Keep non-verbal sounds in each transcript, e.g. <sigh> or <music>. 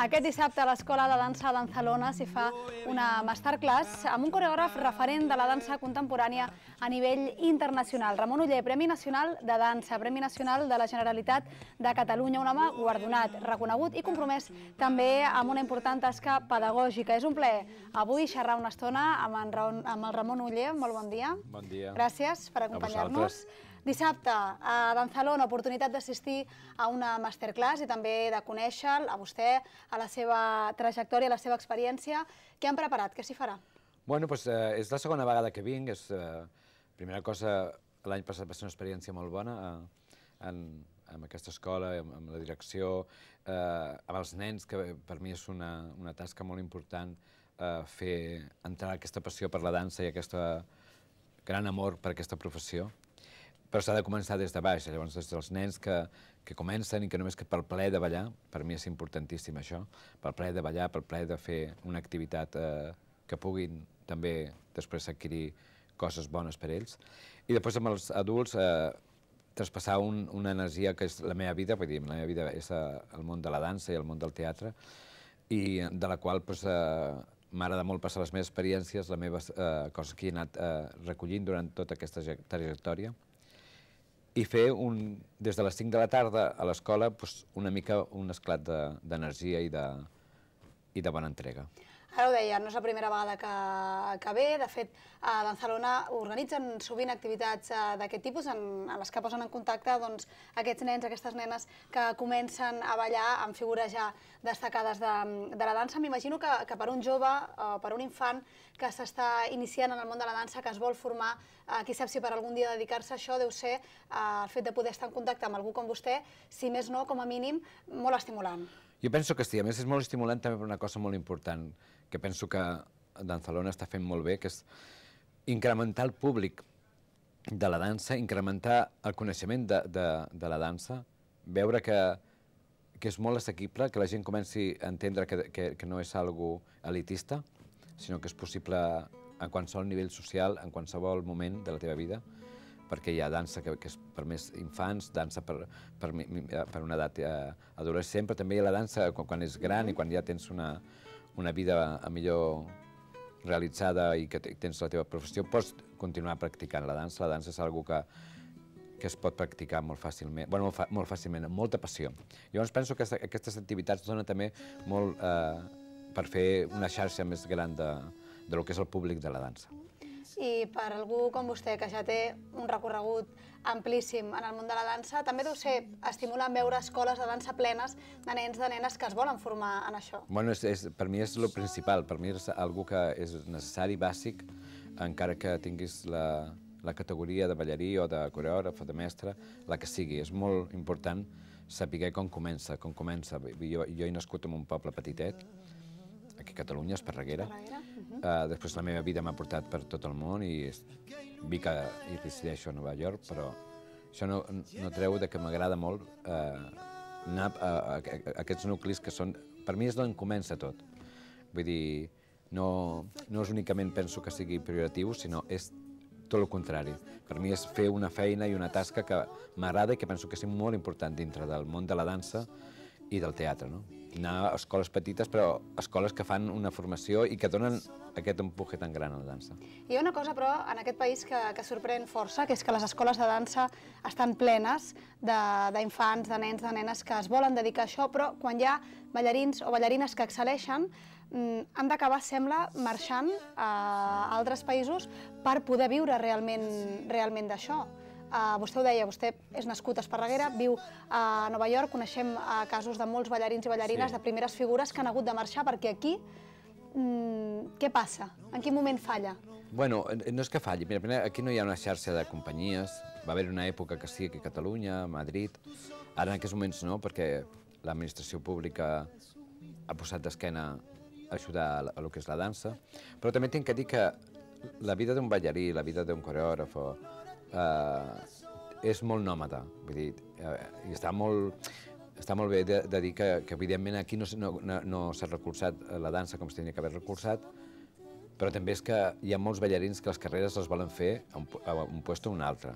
Aquest dissabte a l'Escola de Dansa Danzalona s'hi fa una masterclass amb un coreògraf referent de la dansa contemporània a nivell internacional. Ramon Uller, Premi Nacional de Dansa, Premi Nacional de la Generalitat de Catalunya, un home guardonat, reconegut i compromès també amb una important tasca pedagògica. És un plaer avui xerrar una estona amb, en, amb el Ramon Uller. Molt bon dia. Bon dia. Gràcies per acompanyar-nos. A vosaltres. Dissabte, a Barcelona, oportunitat d'assistir a una masterclass i també de conèixer a vostè, a la seva trajectòria, a la seva experiència. Què han preparat? Què s'hi farà? Bueno, doncs, eh, és la segona vegada que vinc. És, eh, primera cosa, l'any passat va ser una experiència molt bona eh, en, amb aquesta escola, amb, amb la direcció, eh, amb els nens, que per mi és una, una tasca molt important eh, fer entrar aquesta passió per la dansa i aquesta gran amor per aquesta professió però s'ha de començar des de baix. Eh? Llavors, des dels nens que, que comencen i que només que pel plaer de ballar, per mi és importantíssim això, pel plaer de ballar, pel plaer de fer una activitat eh, que puguin també després adquirir coses bones per ells. I després amb els adults, eh, traspassar un, una energia que és la meva vida, vull dir, la meva vida és eh, el món de la dansa i el món del teatre, i de la qual doncs, eh, m'agrada molt passar les meves experiències, les meves eh, coses que he anat eh, recollint durant tota aquesta trajectòria, i fer un, des de les 5 de la tarda a l'escola doncs una mica un esclat d'energia de, i, de, i de bona entrega. Ara ho deia, no és la primera vegada que, que ve. De fet, a Barcelona organitzen sovint activitats eh, d'aquest tipus en, en les que posen en contacte doncs, aquests nens, aquestes nenes que comencen a ballar amb figures ja destacades de, de la dansa. M'imagino que, que per un jove per un infant que s'està iniciant en el món de la dansa, que es vol formar, eh, qui sap si per algun dia dedicar-se a això, deu ser eh, el fet de poder estar en contacte amb algú com vostè, si més no, com a mínim, molt estimulant. Jo penso que sí, a més és molt estimulant també per una cosa molt important que penso que Danzalona està fent molt bé, que és incrementar el públic de la dansa, incrementar el coneixement de, de, de la dansa, veure que, que és molt assequible, que la gent comenci a entendre que, que, que no és algo elitista, sinó que és possible a qualsevol nivell social, en qualsevol moment de la teva vida, perquè hi ha dansa que, que és per més infants, dansa per, per, eh, per una edat eh, adolescent, però també hi ha la dansa quan, quan és gran i quan ja tens una, una vida eh, millor realitzada i que tens la teva professió, pots continuar practicant la dansa. La dansa és algo que, que es pot practicar molt fàcilment, bueno, molt, fàcilment, amb molta passió. Llavors penso que aquestes activitats donen també molt eh, per fer una xarxa més gran de, de lo que és el públic de la dansa i per algú com vostè, que ja té un recorregut amplíssim en el món de la dansa, també deu ser estimulant veure escoles de dansa plenes de nens, de nenes que es volen formar en això. Bueno, és, és, per mi és el principal, per mi és algú que és necessari, bàsic, encara que tinguis la, la categoria de ballarí o de coreògraf o de mestre, la que sigui. És molt important saber com comença, com comença. Jo, jo he nascut en un poble petitet, aquí a Catalunya, Esparreguera, Esparreguera Uh, després la meva vida m'ha portat per tot el món i vi que hi resideixo a Nova York, però això no, no treu de que m'agrada molt eh, uh, anar a, a, a, aquests nuclis que són... Per mi és d'on comença tot. Vull dir, no, no és únicament penso que sigui prioritiu, sinó és tot el contrari. Per mi és fer una feina i una tasca que m'agrada i que penso que és molt important dintre del món de la dansa i del teatre, no? Anar a escoles petites, però escoles que fan una formació i que donen aquest empuje tan gran a la dansa. Hi ha una cosa, però, en aquest país que, que sorprèn força, que és que les escoles de dansa estan plenes d'infants, de, de nens, de nenes que es volen dedicar a això, però quan hi ha ballarins o ballarines que excel·leixen, mm, han d'acabar, sembla, marxant a altres països per poder viure realment, realment d'això. Uh, vostè ho deia, vostè és nascut a Esparreguera, viu a Nova York, coneixem eh, casos de molts ballarins i ballarines, sí. de primeres figures que han hagut de marxar, perquè aquí mm, què passa? En quin moment falla? Bueno, no és que falli. Mira, primer, aquí no hi ha una xarxa de companyies. Va haver una època que sí, aquí a Catalunya, a Madrid... Ara en aquests moments no, perquè l'administració pública ha posat d'esquena ajudar a, a el que és la dansa. Però també tinc que dir que la vida d'un ballarí, la vida d'un coreògraf o eh, és molt nòmada, vull dir, eh, i està molt, està molt bé de, de dir que, que evidentment aquí no, no, no s'ha recolzat eh, la dansa com s'hauria que haver recolzat, però també és que hi ha molts ballarins que les carreres les volen fer a un, a un puesto o un altre.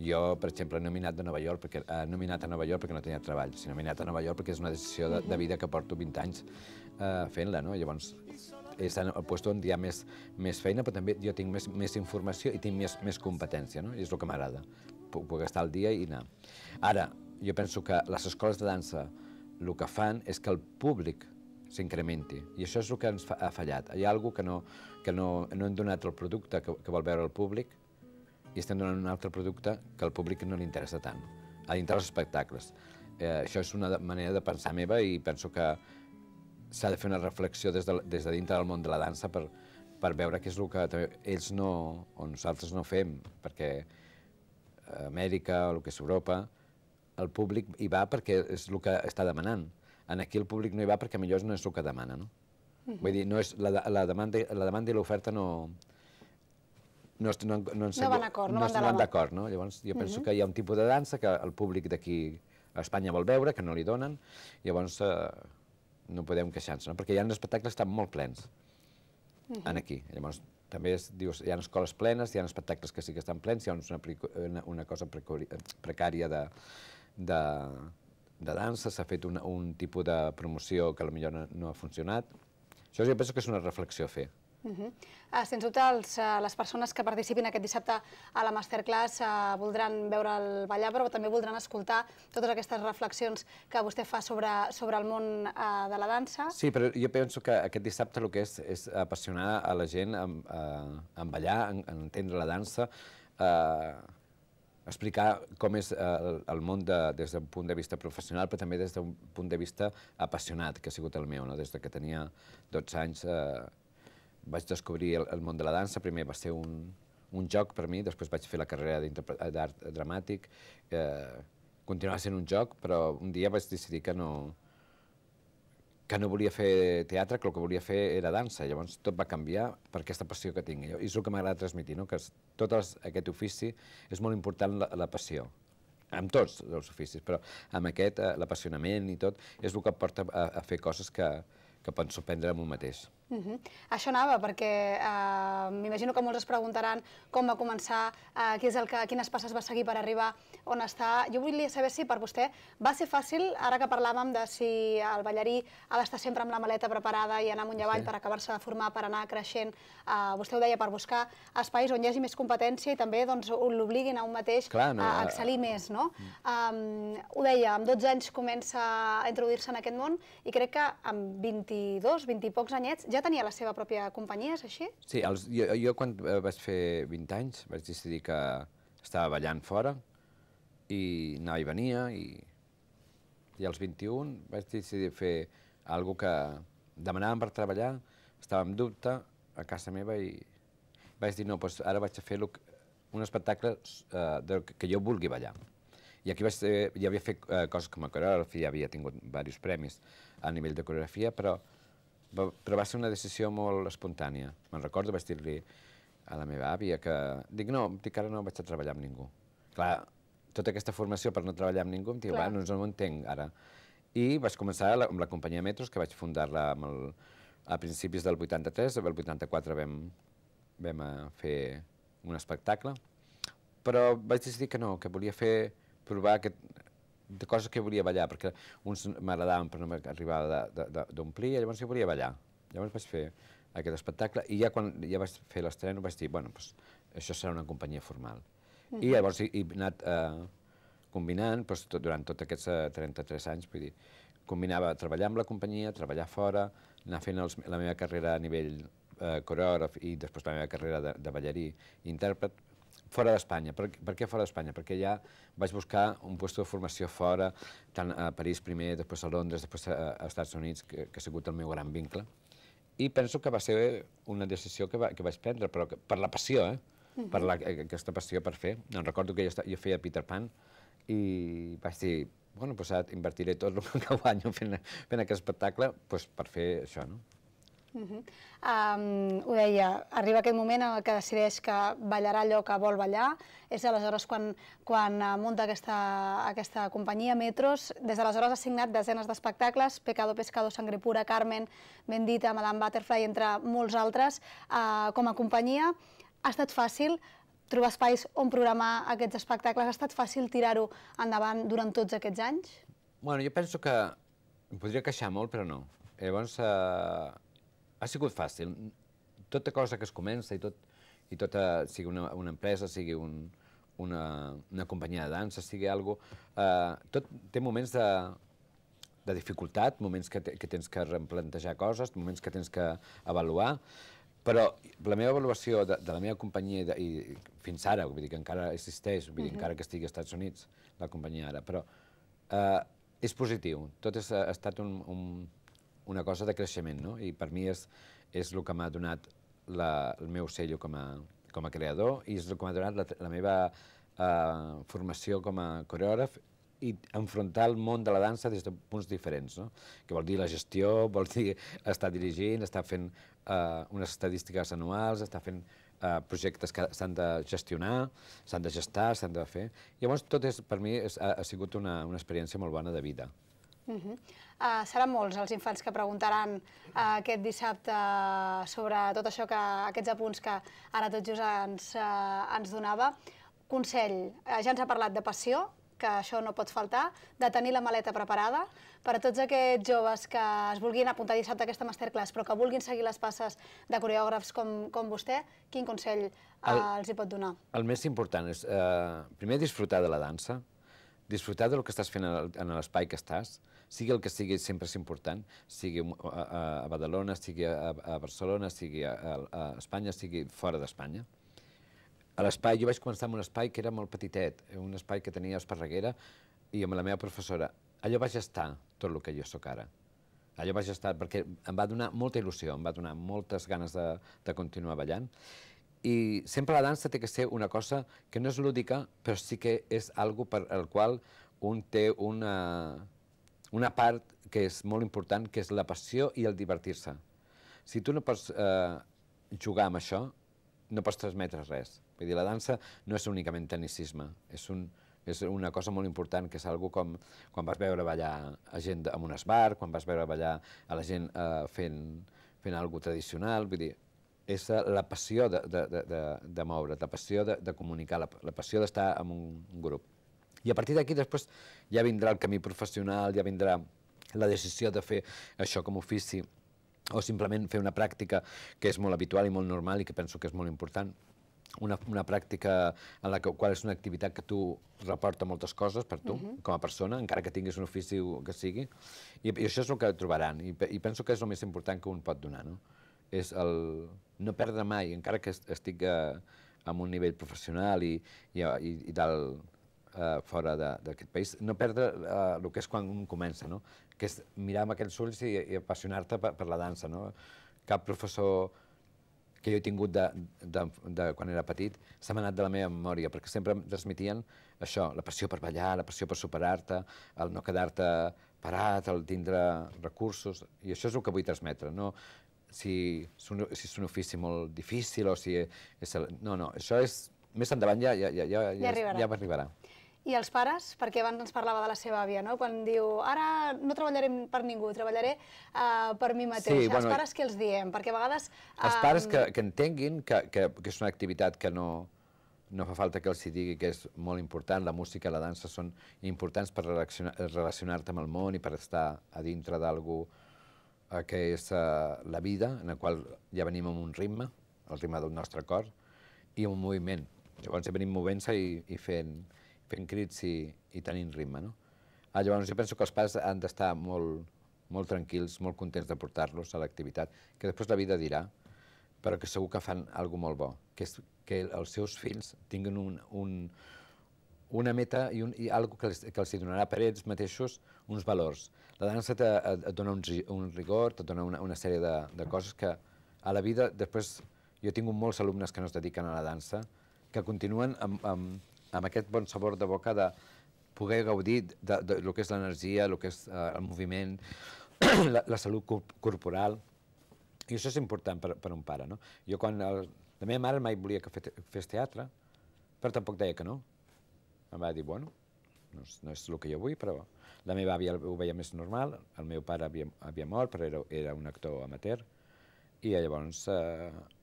Jo, per exemple, he nominat, de Nova York perquè, eh, he nominat a Nova York perquè no tenia treball, he nominat a Nova York perquè és una decisió de, de vida que porto 20 anys eh, fent-la, no? Llavors, ells estan al lloc on hi ha més, més feina, però també jo tinc més, més informació i tinc més, més competència, no? I és el que m'agrada, puc, puc estar al dia i anar. Ara, jo penso que les escoles de dansa el que fan és que el públic s'incrementi. I això és el que ens fa, ha fallat. Hi ha alguna que, no, que no, no hem donat el producte que, que vol veure el públic i estem donant un altre producte que al públic no li interessa tant, a dintre dels espectacles. Eh, això és una manera de pensar meva i penso que s'ha de fer una reflexió des de, des de dintre del món de la dansa per, per veure què és el que ells no, o nosaltres no fem, perquè a Amèrica o el que és Europa, el públic hi va perquè és el que està demanant. En aquí el públic no hi va perquè millor no és el que demana, no? Mm -hmm. Vull dir, no és, la, la, demanda, la demanda i l'oferta no, no, no, no, no van d'acord, no, no van d'acord, no? Llavors, jo penso uh mhm. -huh. que hi ha un tipus de dansa que el públic d'aquí a Espanya vol veure, que no li donen, llavors eh, no podem queixar-nos, no? perquè hi ha espectacles que estan molt plens uh mhm. -huh. aquí. Llavors, també es, dius, hi ha escoles plenes, hi ha espectacles que sí que estan plens, hi ha una, una, una cosa precària de, de, de dansa, s'ha fet un, un tipus de promoció que potser no, no ha funcionat. Això jo penso que és una reflexió a fer. Ah, sens dubte, eh, les persones que participin aquest dissabte a la Masterclass eh, voldran veure el ballar, però també voldran escoltar totes aquestes reflexions que vostè fa sobre, sobre el món eh, de la dansa. Sí, però jo penso que aquest dissabte el que és és apassionar a la gent en, ballar, en, entendre la dansa, explicar com és el, món de, des d'un punt de vista professional, però també des d'un punt de vista apassionat, que ha sigut el meu, no? des que tenia 12 anys vaig descobrir el, el món de la dansa, primer va ser un, un joc per mi, després vaig fer la carrera d'art dramàtic, eh, continuava sent un joc, però un dia vaig decidir que no, que no volia fer teatre, que el que volia fer era dansa. Llavors tot va canviar per aquesta passió que tinc. I és el que m'agrada transmitir, no? que tot aquest ofici és molt important la, la passió amb tots els oficis, però amb aquest, eh, l'apassionament i tot, és el que em porta a, a fer coses que, que penso prendre amb un mateix. Uh -huh. Això anava, perquè uh, m'imagino que molts es preguntaran com va començar, uh, qui és el que, quines passes va seguir per arribar, on està... Jo volia saber si per vostè va ser fàcil, ara que parlàvem de si el ballarí ha d'estar sempre amb la maleta preparada i anar amunt i avall sí. per acabar-se de formar, per anar creixent, uh, vostè ho deia, per buscar espais on hi hagi més competència i també doncs, l'obliguin a un mateix Clar, no, a excel·lir més, no? Mm. Um, ho deia, amb 12 anys comença a introduir-se en aquest món i crec que amb 22, 20 i pocs anyets ja ja tenia la seva pròpia companyia, és així? Sí, els, jo, jo quan eh, vaig fer 20 anys vaig decidir que estava ballant fora i anava i venia i, i als 21 vaig decidir fer algo que demanàvem per treballar, estava en dubte a casa meva i vaig dir, no, doncs ara vaig a fer un espectacle eh, que jo vulgui ballar. I aquí vaig, eh, ja havia fet eh, coses com a coreògraf, ja havia tingut diversos premis a nivell de coreografia, però va, però va ser una decisió molt espontània. Me'n recordo, vaig dir-li a la meva àvia que... Dic, no, dic, ara no vaig a treballar amb ningú. Clar, tota aquesta formació per no treballar amb ningú, em diu, va, no ho entenc ara. I vaig començar la, amb la companyia Metros, que vaig fundar-la a principis del 83, el 84 vam, vam eh, fer un espectacle, però vaig decidir que no, que volia fer, provar aquest, de coses que volia ballar, perquè uns m'agradaven però no m'arribava d'omplir, llavors jo volia ballar. Llavors vaig fer aquest espectacle i ja quan ja vaig fer l'estreno vaig dir, bueno, pues, doncs, això serà una companyia formal. Mm -hmm. I llavors he, he anat eh, combinant pues, doncs, tot, durant tots aquests 33 eh, anys, vull dir, combinava treballar amb la companyia, treballar fora, anar fent els, la meva carrera a nivell eh, coreògraf i després la meva carrera de, de ballarí i intèrpret, fora d'Espanya. Per, per què fora d'Espanya? Perquè ja vaig buscar un lloc de formació fora, tant a París primer, després a Londres, després a, a Estats Units, que, que ha sigut el meu gran vincle. I penso que va ser una decisió que, va, que vaig prendre, però que, per la passió, eh? per la, eh, aquesta passió per fer. No, recordo que jo, jo feia Peter Pan i vaig dir, bueno, pues invertiré tot el que guanyo fent, fent aquest espectacle pues, per fer això, no? Uh -huh. um, ho deia, arriba aquest moment en què decideix que ballarà allò que vol ballar, és aleshores quan, quan eh, munta aquesta, aquesta companyia Metros, des d'aleshores ha signat desenes d'espectacles, Pecado Pescado, Sangre Pura, Carmen, Bendita, Madame Butterfly, entre molts altres, uh, com a companyia. Ha estat fàcil trobar espais on programar aquests espectacles, ha estat fàcil tirar-ho endavant durant tots aquests anys? Bueno, jo penso que em podria queixar molt, però no. Llavors, eh, ha sigut fàcil. Tota cosa que es comença i tot, i tota, sigui una, una empresa, sigui un, una, una companyia de dansa, sigui algo, eh, tot té moments de, de dificultat, moments que, te, que tens que replantejar coses, moments que tens que avaluar, però la meva avaluació de, de la meva companyia, de, i fins ara, vull dir que encara existeix, vull dir, uh -huh. encara que estigui als Estats Units, la companyia ara, però eh, és positiu. Tot és, ha estat un, un, una cosa de creixement, no? I per mi és, és el que m'ha donat la, el meu sello com a, com a creador i és el que m'ha donat la, la meva eh, formació com a coreògraf i enfrontar el món de la dansa des de punts diferents, no? que vol dir la gestió, <laughs> vol dir estar dirigint, estar fent eh, unes estadístiques anuals, estar fent eh, projectes que s'han de gestionar, s'han de gestar, s'han de fer. Llavors, tot és, per mi és, ha, ha sigut una, una experiència molt bona de vida. Uh -huh. uh, ah, seran molts els infants que preguntaran uh, aquest dissabte ah, sobre tot això que, aquests apunts que ara tot just ens, uh, ens donava. Consell, uh, ja ens ha parlat de passió, que això no pot faltar, de tenir la maleta preparada per a tots aquests joves que es vulguin apuntar dissabte a aquesta masterclass però que vulguin seguir les passes de coreògrafs com, com vostè, quin consell uh, el, els hi pot donar? El més important és, eh, primer, disfrutar de la dansa, disfrutar del que estàs fent en l'espai que estàs, sigui el que sigui, sempre és important, sigui a, eh, a Badalona, sigui a, a Barcelona, sigui a, a Espanya, sigui fora d'Espanya. A l'espai, jo vaig començar amb un espai que era molt petitet, un espai que tenia Esparreguera, i amb la meva professora, allò vaig estar tot el que jo sóc ara. Allò vaig estar perquè em va donar molta il·lusió, em va donar moltes ganes de, de continuar ballant, i sempre la dansa té que ser una cosa que no és lúdica, però sí que és algo per al qual un té una, una part que és molt important, que és la passió i el divertir-se. Si tu no pots eh, jugar amb això, no pots transmetre res. Vull dir, la dansa no és únicament tenicisme, és un, és una cosa molt important, que és algo com quan vas veure ballar a gent en un esbar, quan vas veure ballar a la gent eh, fent, fent alguna tradicional, vull dir, és eh, la passió de, de, de, de moure, la passió de, de comunicar, la, la passió d'estar en un grup. I a partir d'aquí després ja vindrà el camí professional, ja vindrà la decisió de fer això com a ofici o simplement fer una pràctica que és molt habitual i molt normal i que penso que és molt important. Una, una pràctica en la que, qual és una activitat que tu reporta moltes coses per tu, uh mhm. -huh. com a persona, encara que tinguis un ofici que sigui, i, i això és el que trobaran, i, i penso que és el més important que un pot donar, no? és el no perdre mai, encara que estic eh, en un nivell professional i, i, i, i dalt eh, fora d'aquest país, no perdre eh, el que és quan un comença, no? que és mirar amb aquells ulls i, i apassionar-te per, per la dansa. No? Cap professor que jo he tingut de, de, de quan era petit s'ha manat de la meva memòria, perquè sempre em transmetien això, la passió per ballar, la passió per superar-te, el no quedar-te parat, el tindre recursos, i això és el que vull transmetre. No, si, és un, si és un ofici molt difícil o si... És el... No, no, això és... Més endavant ja, ja, ja, ja, ja, arribarà. ja arribarà. I els pares? Perquè abans ens parlava de la seva àvia, no? Quan diu, ara no treballaré per ningú, treballaré uh, per mi mateix. Sí, bueno, els pares què els diem? Perquè a vegades... Uh, Els pares que, que entenguin que, que, que és una activitat que no, no fa falta que els hi digui que és molt important, la música, i la dansa són importants per relacionar-te amb el món i per estar a dintre d'algú... Relacionar que és eh, la vida, en la qual ja venim amb un ritme, el ritme del nostre cor, i un moviment. Llavors ja venim movent-se i, i fent, fent crits i, i tenint ritme. No? Ah, llavors jo penso que els pares han d'estar molt, molt tranquils, molt contents de portar-los a l'activitat, que després la vida dirà, però que segur que fan alguna molt bo, que és que els seus fills tinguin un, un, una meta i, un, i algo que els, que els donarà per ells mateixos uns valors. La dansa et, et dona un, un rigor, et dona una, una sèrie de, de coses que a la vida després... Jo he tingut molts alumnes que no es dediquen a la dansa, que continuen amb, amb, amb aquest bon sabor de boca de poder gaudir de, de, de lo que és l'energia, lo que és eh, el moviment, <clears throat> la, la salut corporal. I això és important per, per un pare, no? Jo quan... El, la meva mare mai volia que fes teatre, però tampoc deia que no em va dir, bueno, no és, no és el que jo vull, però la meva àvia ho veia més normal, el meu pare havia, havia mort, però era, era un actor amateur, i llavors... Eh,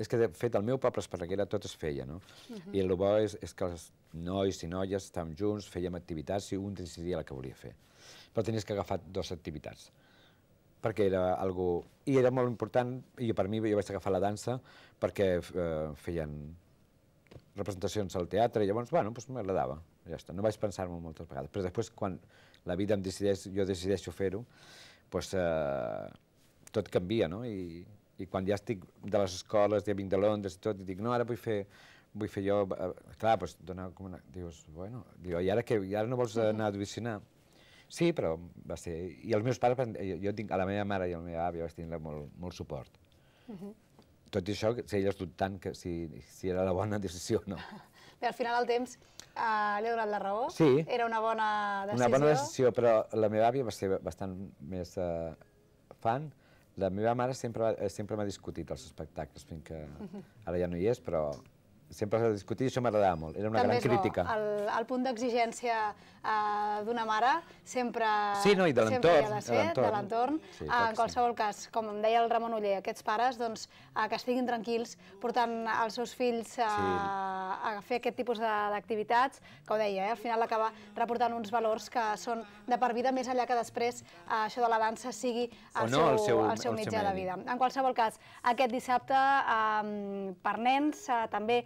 és que, de fet, el meu poble Esparreguera tot es feia, no? Uh -huh. I el bo és, és que els nois i noies estàvem junts, fèiem activitats i un decidia la que volia fer. Però tenies que agafar dues activitats perquè era algo... I era molt important, i per mi jo vaig agafar la dansa perquè eh, feien representacions al teatre, i llavors, bueno, doncs m'agradava, ja està. No vaig pensar-m'ho moltes vegades, però després, quan la vida em decideix, jo decideixo fer-ho, doncs eh, tot canvia, no? I, I quan ja estic de les escoles, ja vinc de Londres i tot, i dic, no, ara vull fer vull fer jo... Eh, clar, doncs dona com una... Dius, bueno, diu, i ara, què, i ara no vols anar a audicionar? Sí, però va ser... I els meus pares, jo, eh, jo tinc a la meva mare i a la meva àvia vaig tenir molt, molt suport. Uh -huh tot i això, dut dubtant que si, si era la bona decisió o no. <laughs> Bé, al final el temps eh, li he donat la raó. Sí. Era una bona decisió. Una bona decisió, però la meva àvia va ser bastant més eh, fan. La meva mare sempre, eh, sempre m'ha discutit els espectacles, fins que <laughs> ara ja no hi és, però sempre s'ha discutit i això m'agradava molt, era una També gran crítica. També és bo, el, el punt d'exigència eh, d'una mare sempre... Sí, no, i de l'entorn. De l'entorn, sí, en qualsevol sí. cas, com em deia el Ramon Uller, aquests pares, doncs, eh, que estiguin tranquils portant els seus fills eh, sí. a fer aquest tipus d'activitats, que ho deia, eh, al final acaba reportant uns valors que són de per vida més allà que després eh, això de la dansa sigui el, no, seu, el seu, el seu mitjà seu de vida. En qualsevol cas, aquest dissabte, eh, per nens, eh, també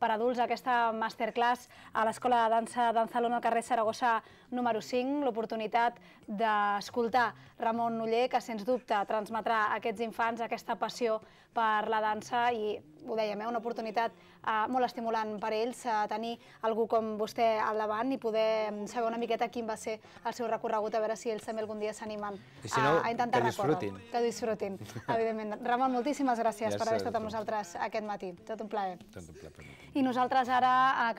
per adults aquesta masterclass a l'Escola de Dansa d'Anzalona al carrer Saragossa número 5, l'oportunitat d'escoltar Ramon Noller, que sens dubte transmetrà a aquests infants aquesta passió per la dansa i, ho dèiem, eh, una oportunitat eh, molt estimulant per a ells, eh, tenir algú com vostè al davant i poder mm, saber una miqueta quin va ser el seu recorregut, a veure si ells també algun dia s'animen si no, a, a intentar recórrer. Que disfrutin. Que disfrutin, <laughs> evidentment. Ramon, moltíssimes gràcies ja per haver estat amb nosaltres aquest matí. Tot un plaer. Tot un plaer per mi i nosaltres ara